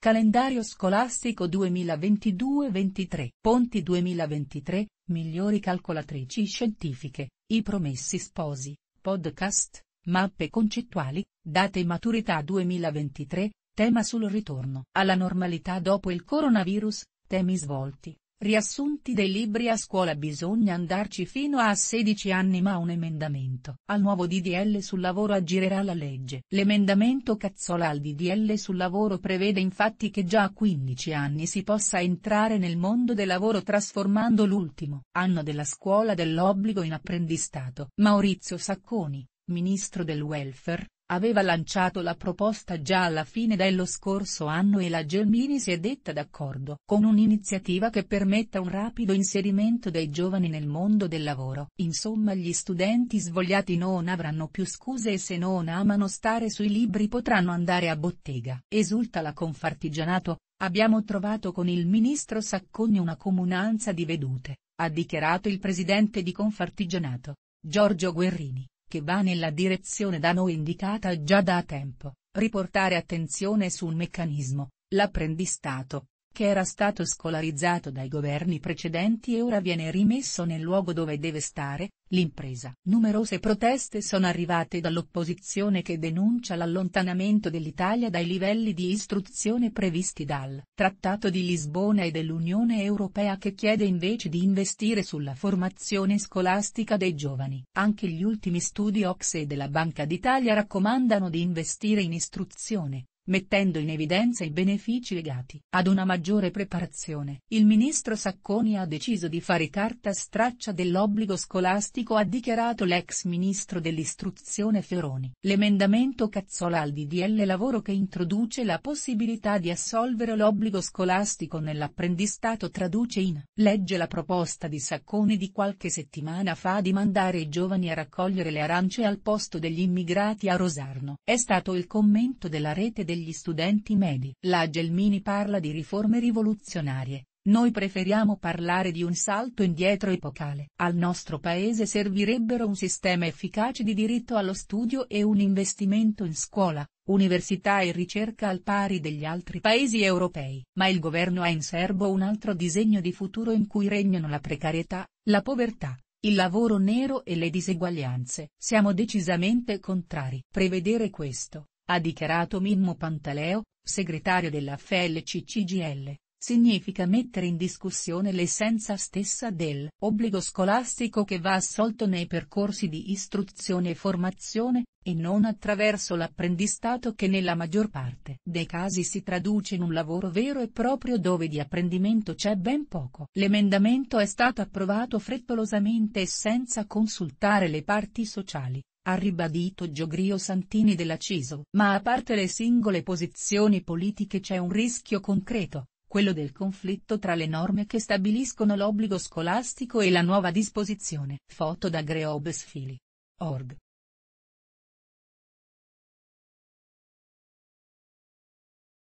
Calendario scolastico 2022-23 Ponti 2023, migliori calcolatrici scientifiche, i promessi sposi, podcast, mappe concettuali, date maturità 2023, tema sul ritorno alla normalità dopo il coronavirus, temi svolti, Riassunti dei libri a scuola bisogna andarci fino a 16 anni ma un emendamento al nuovo DDL sul lavoro aggirerà la legge. L'emendamento Cazzola al DDL sul lavoro prevede infatti che già a 15 anni si possa entrare nel mondo del lavoro trasformando l'ultimo anno della scuola dell'obbligo in apprendistato. Maurizio Sacconi, ministro del welfare, Aveva lanciato la proposta già alla fine dello scorso anno e la Gelmini si è detta d'accordo con un'iniziativa che permetta un rapido inserimento dei giovani nel mondo del lavoro. Insomma gli studenti svogliati non avranno più scuse e se non amano stare sui libri potranno andare a bottega. Esulta la Confartigianato, abbiamo trovato con il ministro Sacconi una comunanza di vedute, ha dichiarato il presidente di Confartigianato, Giorgio Guerrini che va nella direzione da noi indicata già da tempo, riportare attenzione su un meccanismo, l'apprendistato, che era stato scolarizzato dai governi precedenti e ora viene rimesso nel luogo dove deve stare, l'impresa. Numerose proteste sono arrivate dall'opposizione che denuncia l'allontanamento dell'Italia dai livelli di istruzione previsti dal Trattato di Lisbona e dell'Unione Europea che chiede invece di investire sulla formazione scolastica dei giovani. Anche gli ultimi studi OXE della Banca d'Italia raccomandano di investire in istruzione, mettendo in evidenza i benefici legati ad una maggiore preparazione. Il ministro Sacconi ha deciso di fare carta straccia dell'obbligo scolastico ha dichiarato l'ex ministro dell'istruzione Fioroni. L'emendamento Cazzola al DDL Lavoro che introduce la possibilità di assolvere l'obbligo scolastico nell'apprendistato traduce in legge la proposta di Sacconi di qualche settimana fa di mandare i giovani a raccogliere le arance al posto degli immigrati a Rosarno. È stato il commento della rete del degli studenti medi. La Gelmini parla di riforme rivoluzionarie, noi preferiamo parlare di un salto indietro epocale. Al nostro paese servirebbero un sistema efficace di diritto allo studio e un investimento in scuola, università e ricerca al pari degli altri paesi europei. Ma il governo ha in serbo un altro disegno di futuro in cui regnano la precarietà, la povertà, il lavoro nero e le diseguaglianze. Siamo decisamente contrari. Prevedere questo, ha dichiarato Mimmo Pantaleo, segretario della FLCCGL, significa mettere in discussione l'essenza stessa del obbligo scolastico che va assolto nei percorsi di istruzione e formazione, e non attraverso l'apprendistato che nella maggior parte dei casi si traduce in un lavoro vero e proprio dove di apprendimento c'è ben poco. L'emendamento è stato approvato frettolosamente e senza consultare le parti sociali, ha ribadito Giogrio Santini della CISO. Ma a parte le singole posizioni politiche c'è un rischio concreto, quello del conflitto tra le norme che stabiliscono l'obbligo scolastico e la nuova disposizione. Foto da greobesfili.org